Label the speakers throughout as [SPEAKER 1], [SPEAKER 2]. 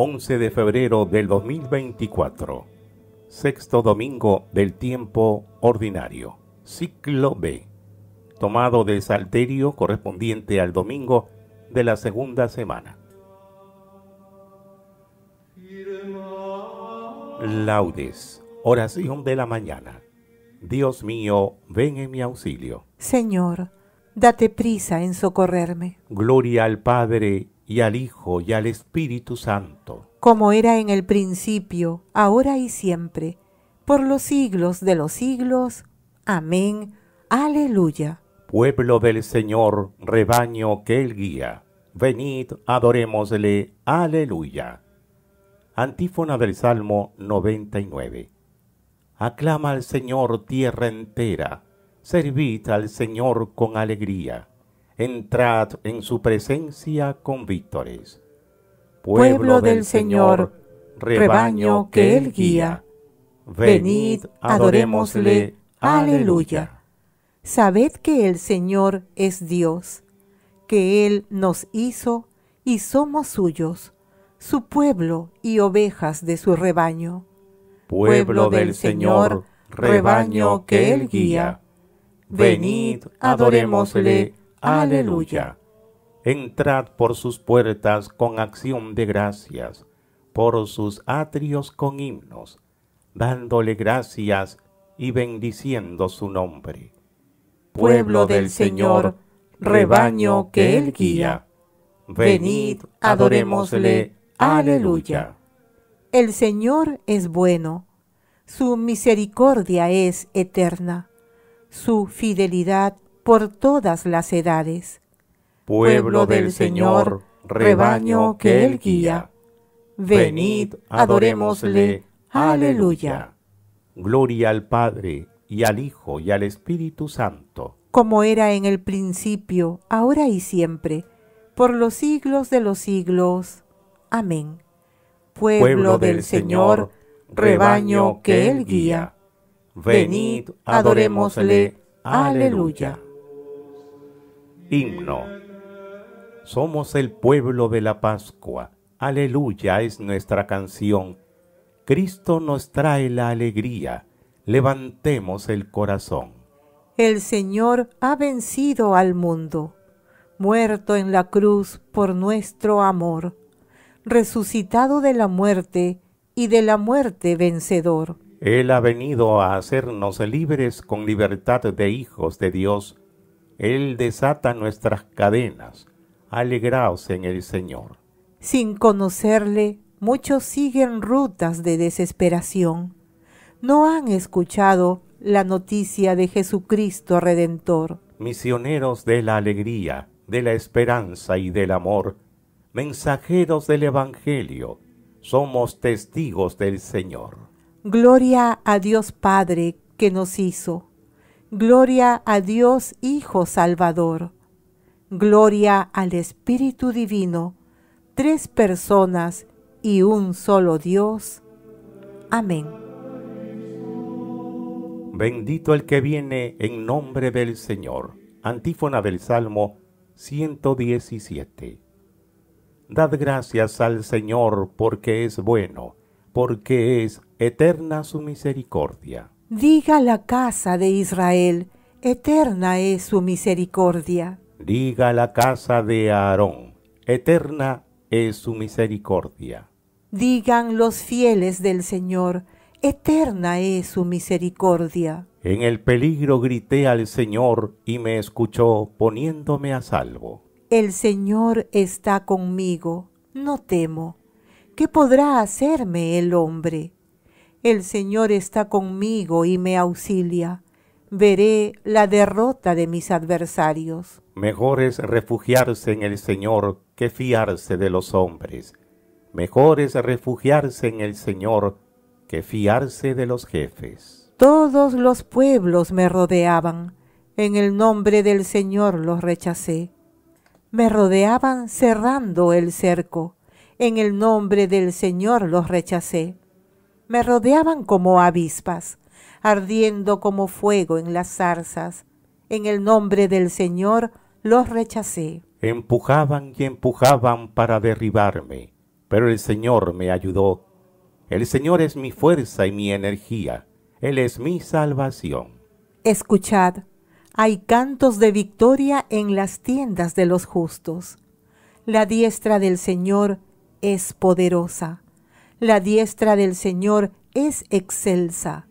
[SPEAKER 1] 11 de febrero del 2024, sexto domingo del tiempo ordinario, ciclo B, tomado del Salterio correspondiente al domingo de la segunda semana. Laudes, oración de la mañana. Dios mío, ven en mi auxilio.
[SPEAKER 2] Señor, date prisa en socorrerme.
[SPEAKER 1] Gloria al Padre y al Hijo, y al Espíritu Santo.
[SPEAKER 2] Como era en el principio, ahora y siempre, por los siglos de los siglos. Amén. Aleluya.
[SPEAKER 1] Pueblo del Señor, rebaño que Él guía. Venid, adorémosle. Aleluya. Antífona del Salmo 99. Aclama al Señor tierra entera. Servid al Señor con alegría entrad en su presencia con víctores. Pueblo, del Señor, rebaño que Él guía, venid,
[SPEAKER 3] adorémosle, aleluya.
[SPEAKER 2] Sabed que el Señor es Dios, que Él nos hizo y somos suyos, su pueblo y ovejas de su rebaño.
[SPEAKER 3] Pueblo del Señor, rebaño que Él guía, venid, adorémosle, Aleluya.
[SPEAKER 1] Entrad por sus puertas con acción de gracias, por sus atrios con himnos, dándole gracias y bendiciendo su nombre. Pueblo del Señor, rebaño que Él guía. Venid, adorémosle.
[SPEAKER 3] Aleluya.
[SPEAKER 2] El Señor es bueno, su misericordia es eterna, su fidelidad por todas las edades.
[SPEAKER 3] Pueblo del Señor, rebaño que Él guía.
[SPEAKER 2] Venid, adorémosle. Aleluya.
[SPEAKER 1] Gloria al Padre, y al Hijo, y al Espíritu Santo.
[SPEAKER 2] Como era en el principio, ahora y siempre, por los siglos de los siglos. Amén. Pueblo, del Señor, rebaño que Él guía.
[SPEAKER 3] Venid, adorémosle. Aleluya.
[SPEAKER 1] Himno. Somos el pueblo de la Pascua. Aleluya es nuestra canción. Cristo nos trae la alegría. Levantemos el corazón.
[SPEAKER 2] El Señor ha vencido al mundo, muerto en la cruz por nuestro amor, resucitado de la muerte y de la muerte vencedor.
[SPEAKER 1] Él ha venido a hacernos libres con libertad de hijos de Dios él desata nuestras cadenas. Alegraos en el Señor.
[SPEAKER 2] Sin conocerle, muchos siguen rutas de desesperación. No han escuchado la noticia de Jesucristo Redentor.
[SPEAKER 1] Misioneros de la alegría, de la esperanza y del amor, mensajeros del Evangelio, somos testigos del Señor.
[SPEAKER 2] Gloria a Dios Padre que nos hizo Gloria a Dios Hijo Salvador. Gloria al Espíritu Divino, tres personas y un solo Dios. Amén.
[SPEAKER 1] Bendito el que viene en nombre del Señor. Antífona del Salmo 117. Dad gracias al Señor porque es bueno, porque es eterna su misericordia.
[SPEAKER 2] Diga la casa de Israel, eterna es su misericordia.
[SPEAKER 1] Diga la casa de Aarón, eterna es su misericordia.
[SPEAKER 2] Digan los fieles del Señor, eterna es su misericordia.
[SPEAKER 1] En el peligro grité al Señor y me escuchó poniéndome a salvo.
[SPEAKER 2] El Señor está conmigo, no temo. ¿Qué podrá hacerme el hombre? El Señor está conmigo y me auxilia. Veré la derrota de mis adversarios.
[SPEAKER 1] Mejor es refugiarse en el Señor que fiarse de los hombres. Mejor es refugiarse en el Señor que fiarse de los jefes.
[SPEAKER 2] Todos los pueblos me rodeaban. En el nombre del Señor los rechacé. Me rodeaban cerrando el cerco. En el nombre del Señor los rechacé me rodeaban como avispas, ardiendo como fuego en las zarzas. En el nombre del Señor los rechacé.
[SPEAKER 1] Empujaban y empujaban para derribarme, pero el Señor me ayudó. El Señor es mi fuerza y mi energía. Él es mi salvación.
[SPEAKER 2] Escuchad, hay cantos de victoria en las tiendas de los justos. La diestra del Señor es poderosa. La diestra del Señor es excelsa.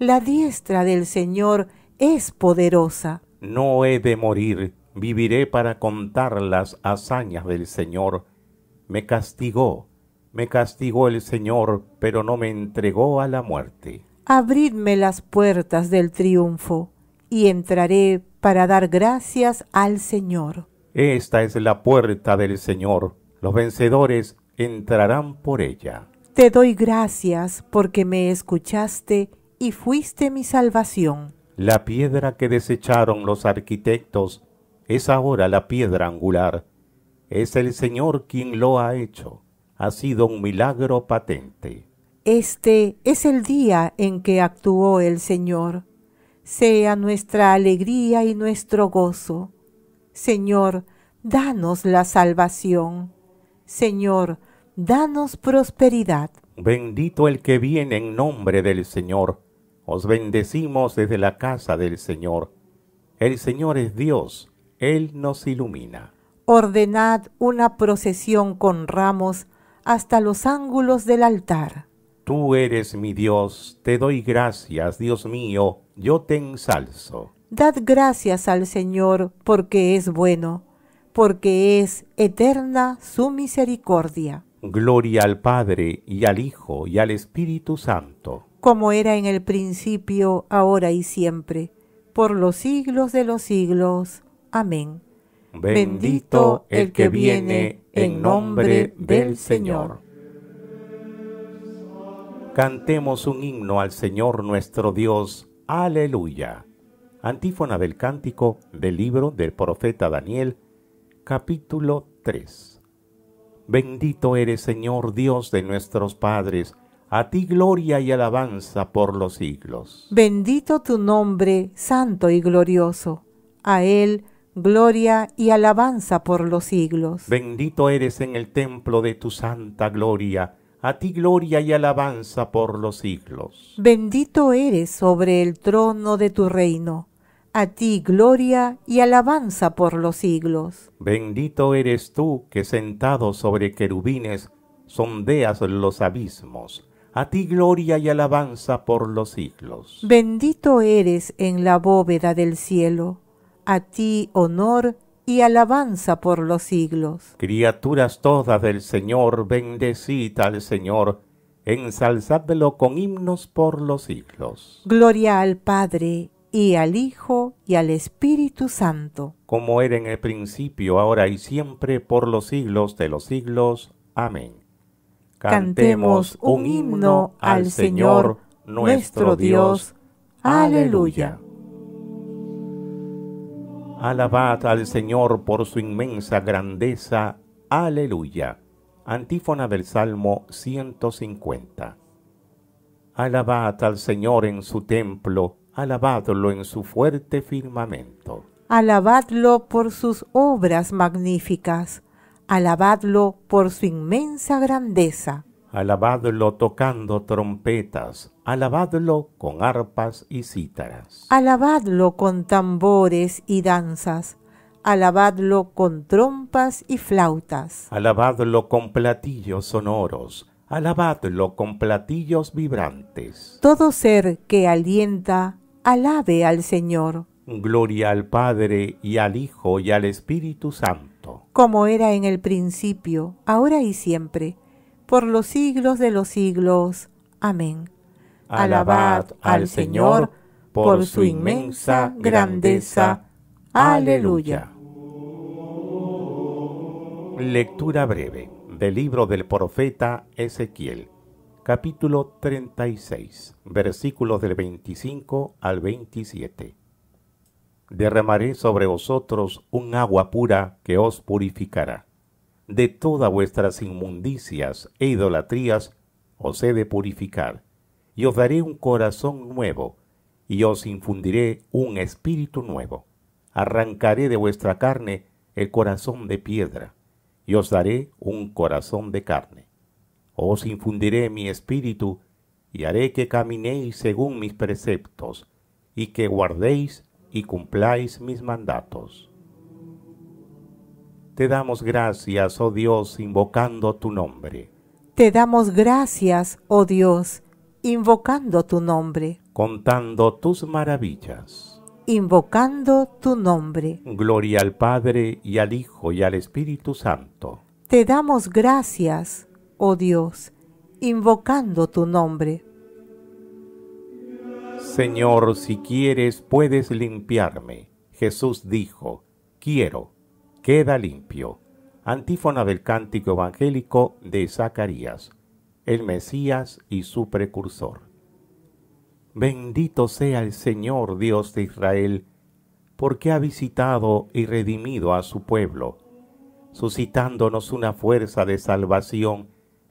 [SPEAKER 2] La diestra del Señor es poderosa.
[SPEAKER 1] No he de morir, viviré para contar las hazañas del Señor. Me castigó, me castigó el Señor, pero no me entregó a la muerte.
[SPEAKER 2] Abridme las puertas del triunfo, y entraré para dar gracias al Señor.
[SPEAKER 1] Esta es la puerta del Señor. Los vencedores entrarán por ella.
[SPEAKER 2] Te doy gracias porque me escuchaste y fuiste mi salvación.
[SPEAKER 1] La piedra que desecharon los arquitectos es ahora la piedra angular. Es el Señor quien lo ha hecho. Ha sido un milagro patente.
[SPEAKER 2] Este es el día en que actuó el Señor. Sea nuestra alegría y nuestro gozo. Señor, danos la salvación. Señor, danos prosperidad.
[SPEAKER 1] Bendito el que viene en nombre del Señor. Os bendecimos desde la casa del Señor. El Señor es Dios, Él nos ilumina.
[SPEAKER 2] Ordenad una procesión con ramos hasta los ángulos del altar.
[SPEAKER 1] Tú eres mi Dios, te doy gracias, Dios mío, yo te ensalzo.
[SPEAKER 2] Dad gracias al Señor porque es bueno, porque es eterna su misericordia.
[SPEAKER 1] Gloria al Padre y al Hijo y al Espíritu Santo.
[SPEAKER 2] Como era en el principio, ahora y siempre, por los siglos de los siglos. Amén.
[SPEAKER 1] Bendito el que viene en nombre del Señor. Cantemos un himno al Señor nuestro Dios. Aleluya. Antífona del cántico del libro del profeta Daniel, capítulo 3. Bendito eres, Señor Dios de nuestros padres, a ti gloria y alabanza por los siglos.
[SPEAKER 2] Bendito tu nombre, santo y glorioso, a él gloria y alabanza por los siglos.
[SPEAKER 1] Bendito eres en el templo de tu santa gloria, a ti gloria y alabanza por los siglos.
[SPEAKER 2] Bendito eres sobre el trono de tu reino a ti gloria y alabanza por los siglos.
[SPEAKER 1] Bendito eres tú que sentado sobre querubines sondeas los abismos. A ti gloria y alabanza por los siglos.
[SPEAKER 2] Bendito eres en la bóveda del cielo. A ti honor y alabanza por los siglos.
[SPEAKER 1] Criaturas todas del Señor, bendecid al Señor ensalzadlo con himnos por los siglos.
[SPEAKER 2] Gloria al Padre, y al Hijo y al Espíritu Santo.
[SPEAKER 1] Como era en el principio, ahora y siempre, por los siglos de los siglos. Amén. Cantemos un himno al Señor nuestro Dios.
[SPEAKER 3] Aleluya.
[SPEAKER 1] Alabad al Señor por su inmensa grandeza. Aleluya. Antífona del Salmo 150. Alabad al Señor en su templo alabadlo en su fuerte firmamento.
[SPEAKER 2] Alabadlo por sus obras magníficas, alabadlo por su inmensa grandeza.
[SPEAKER 1] Alabadlo tocando trompetas, alabadlo con arpas y cítaras.
[SPEAKER 2] Alabadlo con tambores y danzas, alabadlo con trompas y flautas.
[SPEAKER 1] Alabadlo con platillos sonoros, alabadlo con platillos vibrantes.
[SPEAKER 2] Todo ser que alienta alabe al Señor.
[SPEAKER 1] Gloria al Padre y al Hijo y al Espíritu Santo.
[SPEAKER 2] Como era en el principio, ahora y siempre, por los siglos de los siglos. Amén. Alabad al
[SPEAKER 3] Señor por su inmensa grandeza. Aleluya.
[SPEAKER 1] Lectura breve del libro del profeta Ezequiel capítulo 36, versículos del 25 al 27. Derramaré sobre vosotros un agua pura que os purificará. De todas vuestras inmundicias e idolatrías os he de purificar, y os daré un corazón nuevo, y os infundiré un espíritu nuevo. Arrancaré de vuestra carne el corazón de piedra, y os daré un corazón de carne os infundiré mi espíritu y haré que caminéis según mis preceptos y que guardéis y cumpláis mis mandatos. Te damos gracias, oh Dios, invocando tu nombre.
[SPEAKER 2] Te damos gracias, oh Dios, invocando tu nombre.
[SPEAKER 1] Contando tus maravillas.
[SPEAKER 2] Invocando tu nombre.
[SPEAKER 1] Gloria al Padre y al Hijo y al Espíritu Santo.
[SPEAKER 2] Te damos gracias, oh Dios, invocando tu nombre.
[SPEAKER 1] Señor, si quieres, puedes limpiarme. Jesús dijo, quiero, queda limpio. Antífona del cántico evangélico de Zacarías, el Mesías y su precursor. Bendito sea el Señor Dios de Israel, porque ha visitado y redimido a su pueblo, suscitándonos una fuerza de salvación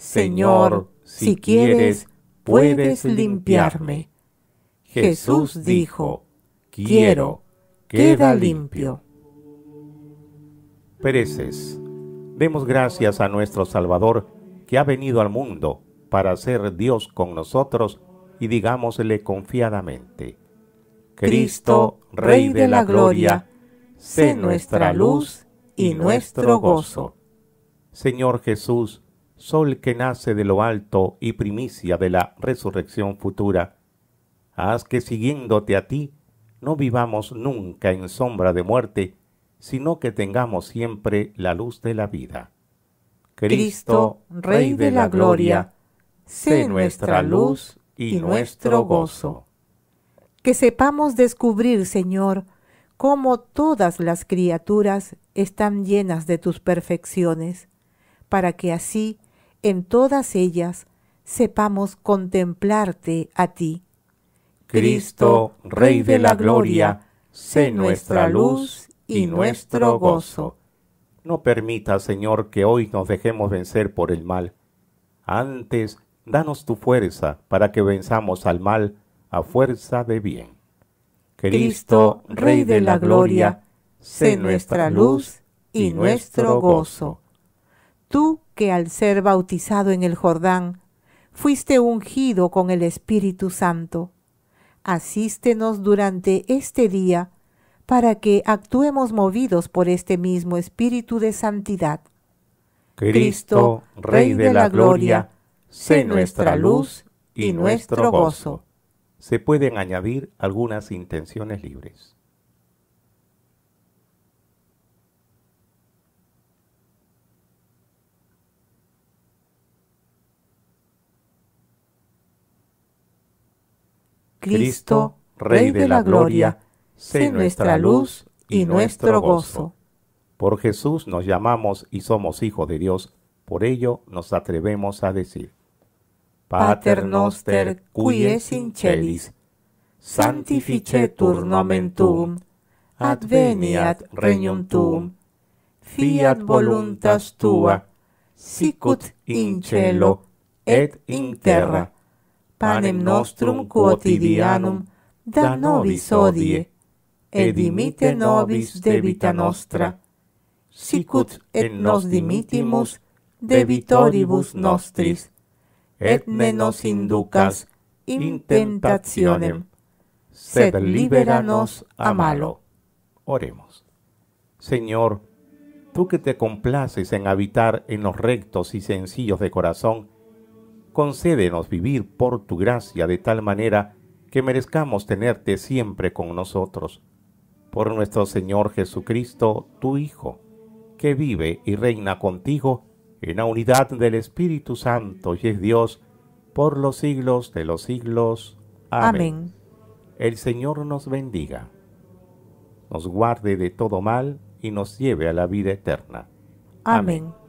[SPEAKER 1] Señor, si quieres, puedes limpiarme. Jesús dijo,
[SPEAKER 3] quiero, queda limpio.
[SPEAKER 1] Pereces. Demos gracias a nuestro Salvador que ha venido al mundo para ser Dios con nosotros y digámosle confiadamente. Cristo, Rey de la Gloria, sé nuestra luz y nuestro gozo. Señor Jesús, sol que nace de lo alto y primicia de la resurrección futura, haz que siguiéndote a ti no vivamos nunca en sombra de muerte, sino que tengamos siempre la luz de la vida. Cristo, Rey de la Gloria, sé nuestra luz y nuestro gozo.
[SPEAKER 2] Que sepamos descubrir, Señor, cómo todas las criaturas están llenas de tus perfecciones, para que así en todas ellas sepamos contemplarte a ti.
[SPEAKER 3] Cristo, Rey de la Gloria, sé nuestra luz y nuestro gozo.
[SPEAKER 1] No permita, Señor, que hoy nos dejemos vencer por el mal. Antes, danos tu fuerza para que venzamos al mal a fuerza de bien. Cristo, Rey de la Gloria, sé nuestra luz
[SPEAKER 2] y nuestro
[SPEAKER 3] gozo
[SPEAKER 2] tú que al ser bautizado en el Jordán fuiste ungido con el Espíritu Santo. Asístenos durante este día para que actuemos movidos por este mismo Espíritu de Santidad. Cristo, Rey de la Gloria,
[SPEAKER 1] sé nuestra luz y nuestro gozo. Se pueden añadir algunas intenciones libres.
[SPEAKER 3] Cristo, Rey de la Gloria, sé nuestra luz y nuestro gozo.
[SPEAKER 1] Por Jesús nos llamamos y somos hijos de Dios, por ello nos atrevemos a decir, Pater noster, qui es in santificetur
[SPEAKER 3] nomen tuum, adveniat regnum tuum, fiat voluntas tua, sicut in cielo et in terra, panem nostrum quotidianum da nobis odie, et dimite nobis debita nostra, sicut et nos dimitimus debitoribus nostris, et
[SPEAKER 1] ne nos inducas in tentationem, sed libera a malo. Oremos. Señor, tú que te complaces en habitar en los rectos y sencillos de corazón, concédenos vivir por tu gracia de tal manera que merezcamos tenerte siempre con nosotros. Por nuestro Señor Jesucristo, tu Hijo, que vive y reina contigo en la unidad del Espíritu Santo y es Dios por los siglos de los siglos. Amén. El Señor nos bendiga, nos guarde de todo mal y nos lleve a la vida eterna.
[SPEAKER 3] Amén.